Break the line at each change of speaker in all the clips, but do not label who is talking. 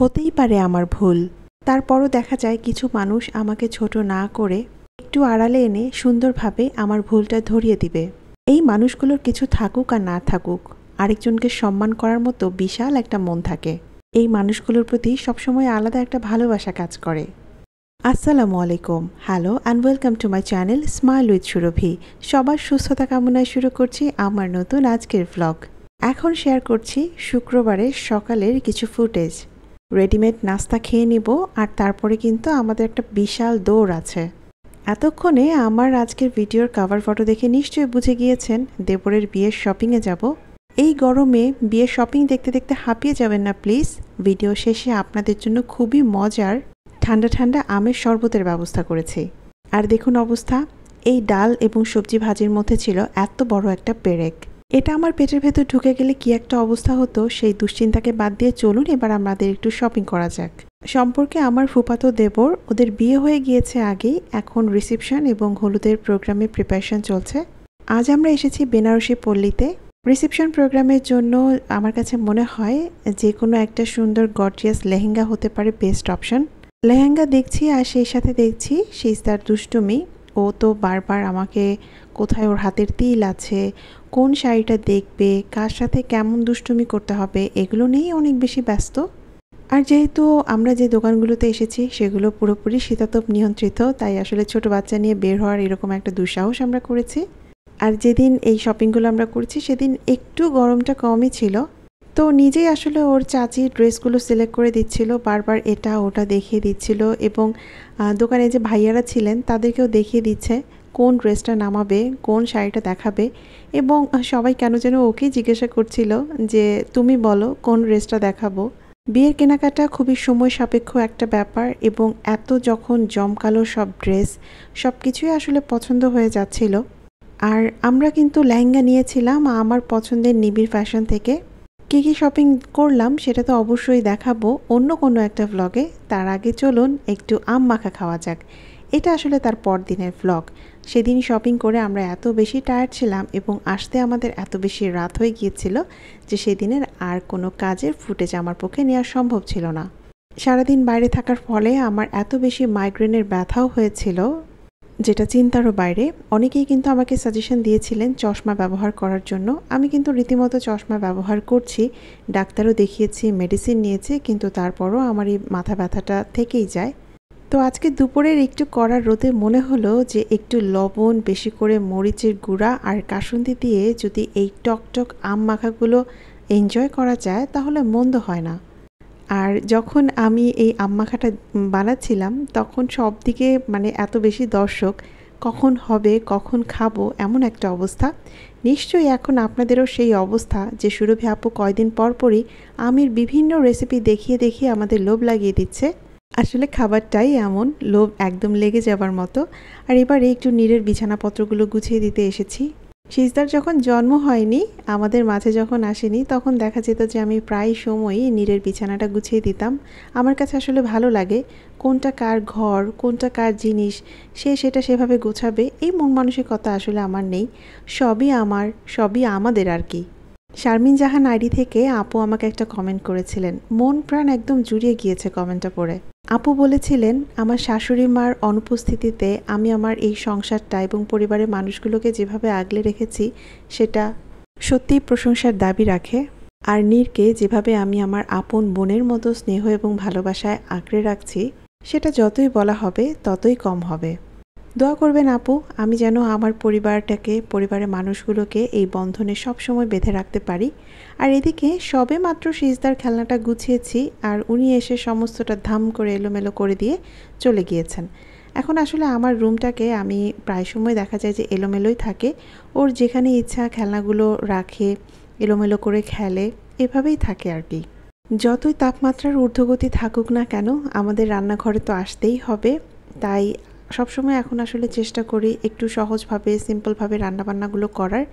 হতেই পারে আমার ভুল তারপরও দেখা যায় কিছু মানুষ আমাকে ছোট না করে একটু আড়ালে এনে সুন্দরভাবে আমার ভুলটা ধরিয়ে দিবে এই মানুষগুলোর কিছু থাকুক আর না থাকুক আরেকজনকে সম্মান করার মতো বিশাল একটা মন থাকে এই মানুষগুলোর প্রতি সবসময় আলাদা একটা ভালোবাসা কাজ করে আসসালামু আলাইকুম hello and welcome to my channel smile with Surabhi সবার সুস্থতা কামনায় শুরু করছি আমার নতুন আজকের ভ্লগ এখন শেয়ার করছি শুক্রবারের সকালের কিছু ফুটেজ রেডিমেড নাস্তা খেয়ে নিব আর তারপরে কিন্তু আমাদের একটা বিশাল দৌড় আছে এতক্ষণে আমার আজকের ভিডিওর কাভার ফটো দেখে নিশ্চয়ই বুঝে গিয়েছেন দেবরের বিয়ের শপিংয়ে যাব এই গরমে বিয়ের শপিং দেখতে দেখতে হাঁপিয়ে যাবেন না প্লিজ ভিডিও শেষে আপনাদের জন্য খুবই মজার ঠান্ডা ঠান্ডা আমের শরবতের ব্যবস্থা করেছি আর দেখুন অবস্থা এই ডাল এবং সবজি ভাজির মধ্যে ছিল এত বড় একটা পেরেক এটা আমার পেটের ভেতর ঢুকে গেলে কি একটা অবস্থা হতো সেই দুশ্চিন্তাকে বাদ দিয়ে চলুন এবার আমাদের একটু শপিং করা যাক সম্পর্কে আমার ফুপাতো দেবর ওদের বিয়ে হয়ে গিয়েছে আগেই এখন রিসেপশন এবং হলুদের প্রোগ্রামে প্রিপারেশন চলছে আজ আমরা এসেছি বেনারসি পল্লীতে রিসেপশন প্রোগ্রামের জন্য আমার কাছে মনে হয় যে কোনো একটা সুন্দর গর্জিয়াস লেহেঙ্গা হতে পারে বেস্ট অপশন লেহেঙ্গা দেখছি আর সেই সাথে দেখছি সেই তার দুষ্টুমি ও তো বারবার আমাকে কোথায় ওর হাতের তিল আছে কোন শাড়িটা দেখবে কার সাথে কেমন দুষ্টুমি করতে হবে এগুলো নিয়েই অনেক বেশি ব্যস্ত আর যেহেতু আমরা যে দোকানগুলোতে এসেছি সেগুলো পুরোপুরি শীতাতপ নিয়ন্ত্রিত তাই আসলে ছোট বাচ্চা নিয়ে বের হওয়ার এরকম একটা দুঃসাহস আমরা করেছি আর যেদিন এই শপিংগুলো আমরা করছি সেদিন একটু গরমটা কমই ছিল তো নিজেই আসলে ওর চাচি ড্রেসগুলো সিলেক্ট করে দিচ্ছিল বারবার এটা ওটা দেখিয়ে দিচ্ছিল এবং দোকানে যে ভাইয়ারা ছিলেন তাদেরকেও দেখিয়ে দিচ্ছে কোন ড্রেসটা নামাবে কোন শাড়িটা দেখাবে এবং সবাই কেন যেন ওকেই জিজ্ঞাসা করছিল যে তুমি বলো কোন ড্রেসটা দেখাবো বিয়ের কেনাকাটা খুবই সময় সাপেক্ষ একটা ব্যাপার এবং এত যখন জমকালো সব ড্রেস সব কিছুই আসলে পছন্দ হয়ে যাচ্ছিল আর আমরা কিন্তু ল্যাঙ্গা নিয়েছিলাম আমার পছন্দের নিবিড় ফ্যাশন থেকে কী কী শপিং করলাম সেটা তো অবশ্যই দেখাবো অন্য কোনো একটা ভ্লগে তার আগে চলুন একটু আম মাখা খাওয়া যাক এটা আসলে তার পরদিনের ভ্লগ সেদিন শপিং করে আমরা এত বেশি টায়ার্ড ছিলাম এবং আসতে আমাদের এত বেশি রাত হয়ে গিয়েছিল যে সেদিনের আর কোনো কাজের ফুটেজ আমার পক্ষে নেওয়া সম্ভব ছিল না সারাদিন বাইরে থাকার ফলে আমার এত বেশি মাইগ্রেনের ব্যথাও হয়েছিল যেটা চিন্তারও বাইরে অনেকেই কিন্তু আমাকে সাজেশন দিয়েছিলেন চশমা ব্যবহার করার জন্য আমি কিন্তু রীতিমতো চশমা ব্যবহার করছি ডাক্তারও দেখিয়েছি মেডিসিন নিয়েছি কিন্তু তারপরও আমার এই মাথা ব্যথাটা থেকেই যায় তো আজকে দুপুরের একটু কড়া রোদে মনে হলো যে একটু লবণ বেশি করে মরিচের গুঁড়া আর কাসুন্দি দিয়ে যদি এই টকটক আম মাখাগুলো এনজয় করা যায় তাহলে মন্দ হয় না আর যখন আমি এই আম মাখাটা বানাচ্ছিলাম তখন সব দিকে মানে এত বেশি দর্শক কখন হবে কখন খাবো এমন একটা অবস্থা নিশ্চয়ই এখন আপনাদেরও সেই অবস্থা যে সুরভি আপু কয়দিন পরপরই আমির বিভিন্ন রেসিপি দেখিয়ে দেখিয়ে আমাদের লোভ লাগিয়ে দিচ্ছে আসলে খাবারটাই এমন লোভ একদম লেগে যাবার মতো আর এবারে একটু নীরের বিছানাপত্রগুলো গুছিয়ে দিতে এসেছি সিজদার যখন জন্ম হয়নি আমাদের মাঝে যখন আসেনি তখন দেখা যেত যে আমি প্রায় সময়ই নীরের বিছানাটা গুছিয়ে দিতাম আমার কাছে আসলে ভালো লাগে কোনটা কার ঘর কোনটা কার জিনিস সে সেটা সেভাবে গোছাবে এই মন মানসিকতা আসলে আমার নেই সবই আমার সবই আমাদের আর কি শারমিন জাহান আইডি থেকে আপু আমাকে একটা কমেন্ট করেছিলেন মন প্রাণ একদম জুড়িয়ে গিয়েছে কমেন্টটা পড়ে আপু বলেছিলেন আমার শাশুড়ি মার অনুপস্থিতিতে আমি আমার এই সংসারটা এবং পরিবারের মানুষগুলোকে যেভাবে আগলে রেখেছি সেটা সত্যিই প্রশংসার দাবি রাখে আর নীরকে যেভাবে আমি আমার আপন বোনের মতো স্নেহ এবং ভালোবাসায় আঁকড়ে রাখছি সেটা যতই বলা হবে ততই কম হবে দোয়া করবেন আপু আমি যেন আমার পরিবারটাকে পরিবারের মানুষগুলোকে এই বন্ধনে সবসময় বেঁধে রাখতে পারি আর এদিকে সবে মাত্র সিজদার খেলনাটা গুছিয়েছি আর উনি এসে সমস্তটা ধাম করে এলোমেলো করে দিয়ে চলে গিয়েছেন এখন আসলে আমার রুমটাকে আমি প্রায় সময় দেখা যায় যে এলোমেলোই থাকে ওর যেখানে ইচ্ছা খেলনাগুলো রাখে এলোমেলো করে খেলে এভাবেই থাকে আর কি যতই তাপমাত্রার ঊর্ধ্বগতি থাকুক না কেন আমাদের রান্নাঘরে তো আসতেই হবে তাই সবসময় এখন আসলে চেষ্টা করি একটু সহজভাবে সিম্পলভাবে রান্নাবান্নাগুলো করার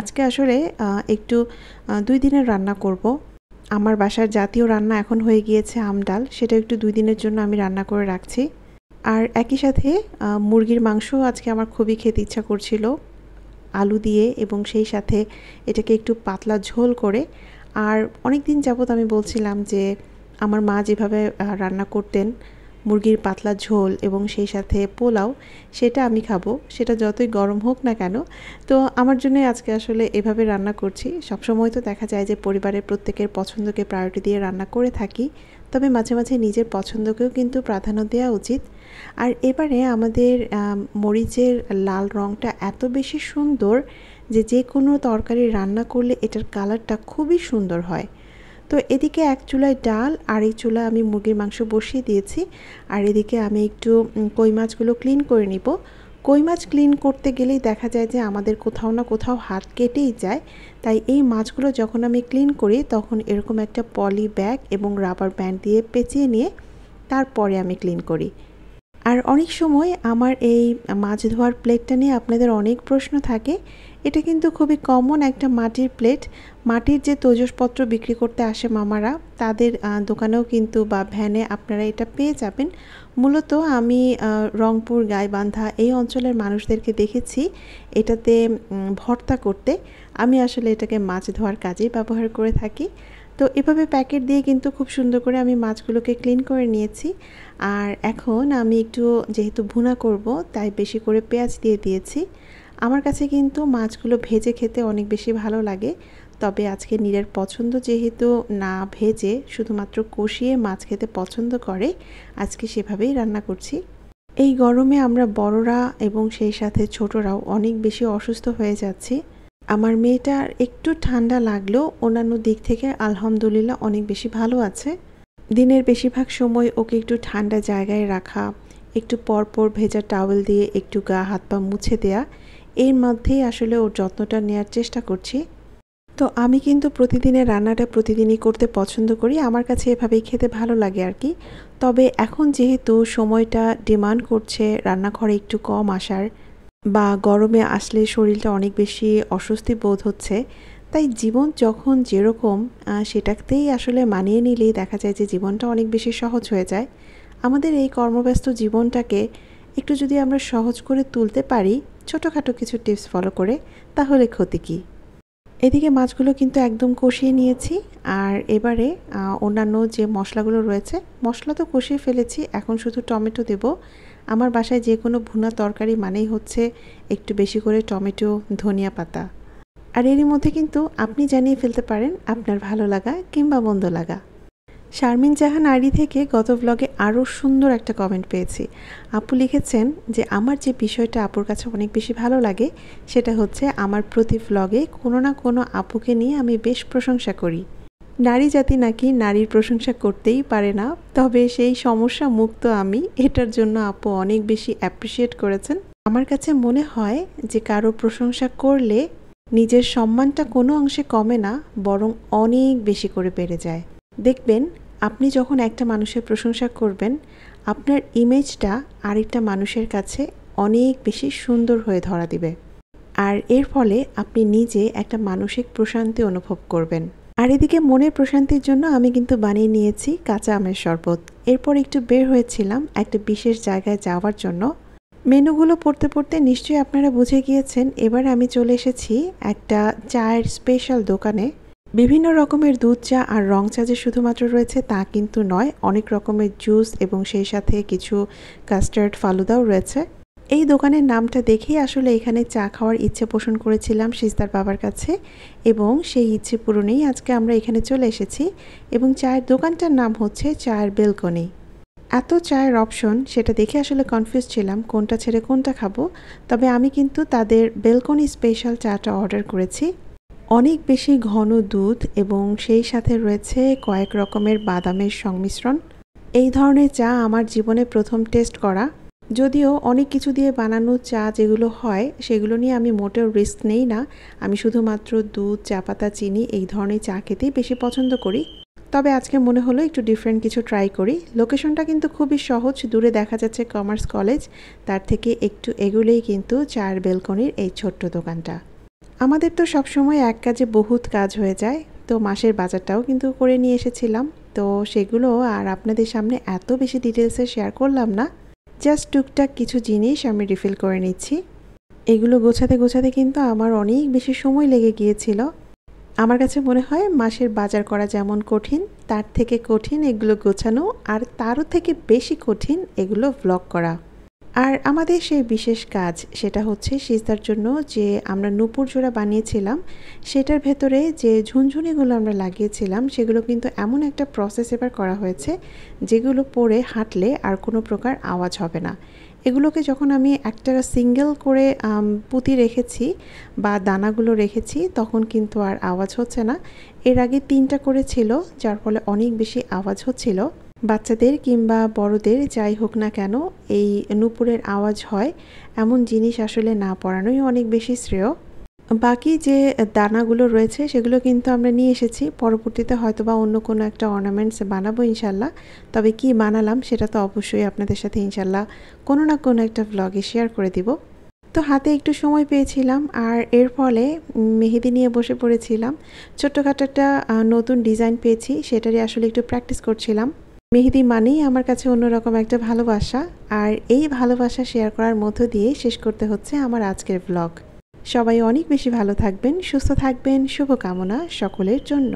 আজকে আসলে একটু দুই দিনের রান্না করব। আমার বাসার জাতীয় রান্না এখন হয়ে গিয়েছে আমডাল সেটা একটু দুই দিনের জন্য আমি রান্না করে রাখছি আর একই সাথে মুরগির মাংস আজকে আমার খুবই খেতে ইচ্ছা করছিল আলু দিয়ে এবং সেই সাথে এটাকে একটু পাতলা ঝোল করে আর অনেক দিন যাবত আমি বলছিলাম যে আমার মা যেভাবে রান্না করতেন মুরগির পাতলা ঝোল এবং সেই সাথে পোলাও সেটা আমি খাবো সেটা যতই গরম হোক না কেন তো আমার জন্য আজকে আসলে এভাবে রান্না করছি সবসময় তো দেখা যায় যে পরিবারের প্রত্যেকের পছন্দকে প্রায়োরিটি দিয়ে রান্না করে থাকি তবে মাঝে মাঝে নিজের পছন্দকেও কিন্তু প্রাধান্য দেওয়া উচিত আর এবারে আমাদের মরিচের লাল রঙটা এত বেশি সুন্দর যে যে কোনো তরকারি রান্না করলে এটার কালারটা খুবই সুন্দর হয় তো এদিকে এক চুলায় ডাল আর এই চুলায় আমি মুরগির মাংস বসিয়ে দিয়েছি আর এদিকে আমি একটু কই মাছগুলো ক্লিন করে নিব কই মাছ ক্লিন করতে গেলেই দেখা যায় যে আমাদের কোথাও না কোথাও হাত কেটেই যায় তাই এই মাছগুলো যখন আমি ক্লিন করি তখন এরকম একটা পলি ব্যাগ এবং রাবার ব্যান্ড দিয়ে পেঁচিয়ে নিয়ে তারপরে আমি ক্লিন করি আর অনেক সময় আমার এই মাছ ধোয়ার প্লেটটা নিয়ে আপনাদের অনেক প্রশ্ন থাকে এটা কিন্তু খুবই কমন একটা মাটির প্লেট মাটির যে তোজসপত্র বিক্রি করতে আসে মামারা তাদের দোকানেও কিন্তু বা ভ্যানে আপনারা এটা পেয়ে যাবেন মূলত আমি রংপুর গাইবান্ধা এই অঞ্চলের মানুষদেরকে দেখেছি এটাতে ভর্তা করতে আমি আসলে এটাকে মাছ ধোয়ার কাজেই ব্যবহার করে থাকি তো এভাবে প্যাকেট দিয়ে কিন্তু খুব সুন্দর করে আমি মাছগুলোকে ক্লিন করে নিয়েছি আর এখন আমি একটু যেহেতু ভুনা করব তাই বেশি করে পেঁয়াজ দিয়ে দিয়েছি আমার কাছে কিন্তু মাছগুলো ভেজে খেতে অনেক বেশি ভালো লাগে তবে আজকে নীরের পছন্দ যেহেতু না ভেজে শুধুমাত্র কষিয়ে মাছ খেতে পছন্দ করে আজকে সেভাবেই রান্না করছি এই গরমে আমরা বড়রা এবং সেই সাথে ছোটরাও অনেক বেশি অসুস্থ হয়ে যাচ্ছি আমার মেয়েটার একটু ঠান্ডা লাগলেও অন্যান্য দিক থেকে আলহামদুলিল্লাহ অনেক বেশি ভালো আছে দিনের বেশিরভাগ সময় ওকে একটু ঠান্ডা জায়গায় রাখা একটু পরপর ভেজা টাওয়েল দিয়ে একটু গা হাত পা মুছে দেয়া এর মধ্যেই আসলে ওর যত্নটা নেয়ার চেষ্টা করছি তো আমি কিন্তু প্রতিদিনের রান্নাটা প্রতিদিনই করতে পছন্দ করি আমার কাছে এভাবেই খেতে ভালো লাগে আর কি তবে এখন যেহেতু সময়টা ডিমান্ড করছে রান্নাঘরে একটু কম আসার বা গরমে আসলে শরীরটা অনেক বেশি অস্বস্তি বোধ হচ্ছে তাই জীবন যখন যেরকম সেটাতেই আসলে মানিয়ে নিলেই দেখা যায় যে জীবনটা অনেক বেশি সহজ হয়ে যায় আমাদের এই কর্মব্যস্ত জীবনটাকে একটু যদি আমরা সহজ করে তুলতে পারি ছোটোখাটো কিছু টিপস ফলো করে তাহলে ক্ষতি কী এদিকে মাছগুলো কিন্তু একদম কষিয়ে নিয়েছি আর এবারে অন্যান্য যে মশলাগুলো রয়েছে মশলা তো কষিয়ে ফেলেছি এখন শুধু টমেটো দেব আমার বাসায় যে কোনো ভুনা তরকারি মানেই হচ্ছে একটু বেশি করে টমেটো ধনিয়া পাতা আর এরই মধ্যে কিন্তু আপনি জানিয়ে ফেলতে পারেন আপনার ভালো লাগা কিংবা মন্দ লাগা শারমিন জাহান আইডি থেকে গত ব্লগে আরও সুন্দর একটা কমেন্ট পেয়েছি আপু লিখেছেন যে আমার যে বিষয়টা আপুর কাছে অনেক বেশি ভালো লাগে সেটা হচ্ছে আমার প্রতি ব্লগে কোনো না কোনো আপুকে নিয়ে আমি বেশ প্রশংসা করি নারী জাতি নাকি নারীর প্রশংসা করতেই পারে না তবে সেই সমস্যা মুক্ত আমি এটার জন্য আপু অনেক বেশি অ্যাপ্রিসিয়েট করেছেন আমার কাছে মনে হয় যে কারো প্রশংসা করলে নিজের সম্মানটা কোনো অংশে কমে না বরং অনেক বেশি করে বেড়ে যায় দেখবেন আপনি যখন একটা মানুষের প্রশংসা করবেন আপনার ইমেজটা আরেকটা মানুষের কাছে অনেক বেশি সুন্দর হয়ে ধরা দিবে আর এর ফলে আপনি নিজে একটা মানসিক প্রশান্তি অনুভব করবেন আর এদিকে মনের প্রশান্তির জন্য আমি কিন্তু বানিয়ে নিয়েছি কাঁচা আমের শরবত এরপর একটু বের হয়েছিলাম একটা বিশেষ জায়গায় যাওয়ার জন্য মেনুগুলো পড়তে পড়তে নিশ্চয়ই আপনারা বুঝে গিয়েছেন এবার আমি চলে এসেছি একটা চায়ের স্পেশাল দোকানে বিভিন্ন রকমের দুধ চা আর রং চা যে শুধুমাত্র রয়েছে তা কিন্তু নয় অনেক রকমের জুস এবং সেই সাথে কিছু কাস্টার্ড ফালুদাও রয়েছে এই দোকানের নামটা দেখেই আসলে এখানে চা খাওয়ার ইচ্ছে পোষণ করেছিলাম সিজদার বাবার কাছে এবং সেই ইচ্ছে পূরণেই আজকে আমরা এখানে চলে এসেছি এবং চায়ের দোকানটার নাম হচ্ছে চায়ের বেলকনি এত চায়ের অপশন সেটা দেখে আসলে কনফিউজ ছিলাম কোনটা ছেড়ে কোনটা খাবো তবে আমি কিন্তু তাদের বেলকনি স্পেশাল চাটা অর্ডার করেছি অনেক বেশি ঘন দুধ এবং সেই সাথে রয়েছে কয়েক রকমের বাদামের সংমিশ্রণ এই ধরনের চা আমার জীবনে প্রথম টেস্ট করা যদিও অনেক কিছু দিয়ে বানানো চা যেগুলো হয় সেগুলো নিয়ে আমি মোটেও রিস্ক নেই না আমি শুধুমাত্র দুধ চা পাতা চিনি এই ধরনের চা খেতেই বেশি পছন্দ করি তবে আজকে মনে হলো একটু ডিফারেন্ট কিছু ট্রাই করি লোকেশনটা কিন্তু খুবই সহজ দূরে দেখা যাচ্ছে কমার্স কলেজ তার থেকে একটু এগুলেই কিন্তু চার বেলকনির এই ছোট্ট দোকানটা আমাদের তো সবসময় এক কাজে বহুত কাজ হয়ে যায় তো মাসের বাজারটাও কিন্তু করে নিয়ে এসেছিলাম তো সেগুলো আর আপনাদের সামনে এত বেশি ডিটেলসে শেয়ার করলাম না জাস্ট টুকটাক কিছু জিনিস আমি রিফিল করে নিচ্ছি এগুলো গোছাতে গোছাতে কিন্তু আমার অনেক বেশি সময় লেগে গিয়েছিল আমার কাছে মনে হয় মাসের বাজার করা যেমন কঠিন তার থেকে কঠিন এগুলো গোছানো আর তারও থেকে বেশি কঠিন এগুলো ব্লগ করা আর আমাদের সেই বিশেষ কাজ সেটা হচ্ছে সিজদার জন্য যে আমরা নূপুর জোড়া বানিয়েছিলাম সেটার ভেতরে যে ঝুনঝুনিগুলো আমরা লাগিয়েছিলাম সেগুলো কিন্তু এমন একটা প্রসেস এবার করা হয়েছে যেগুলো পরে হাঁটলে আর কোনো প্রকার আওয়াজ হবে না এগুলোকে যখন আমি একটা সিঙ্গেল করে পুঁতি রেখেছি বা দানাগুলো রেখেছি তখন কিন্তু আর আওয়াজ হচ্ছে না এর আগে তিনটা করে ছিল যার ফলে অনেক বেশি আওয়াজ হচ্ছিল বাচ্চাদের কিংবা বড়দের যাই হোক না কেন এই নুপুরের আওয়াজ হয় এমন জিনিস আসলে না পড়ানোই অনেক বেশি শ্রেয় বাকি যে দানাগুলো রয়েছে সেগুলো কিন্তু আমরা নিয়ে এসেছি পরবর্তীতে হয়তো বা অন্য কোনো একটা অর্নামেন্টস বানাবো ইনশাল্লাহ তবে কি বানালাম সেটা তো অবশ্যই আপনাদের সাথে ইনশাল্লাহ কোনো না কোনো একটা ব্লগে শেয়ার করে দিব তো হাতে একটু সময় পেয়েছিলাম আর এর ফলে মেহেদি নিয়ে বসে পড়েছিলাম ছোট্টখাটো একটা নতুন ডিজাইন পেয়েছি সেটারই আসলে একটু প্র্যাকটিস করছিলাম মেহেদি মানেই আমার কাছে অন্যরকম একটা ভালোবাসা আর এই ভালোবাসা শেয়ার করার মধ্য দিয়ে শেষ করতে হচ্ছে আমার আজকের ব্লগ সবাই অনেক বেশি ভালো থাকবেন সুস্থ থাকবেন শুভকামনা সকলের জন্য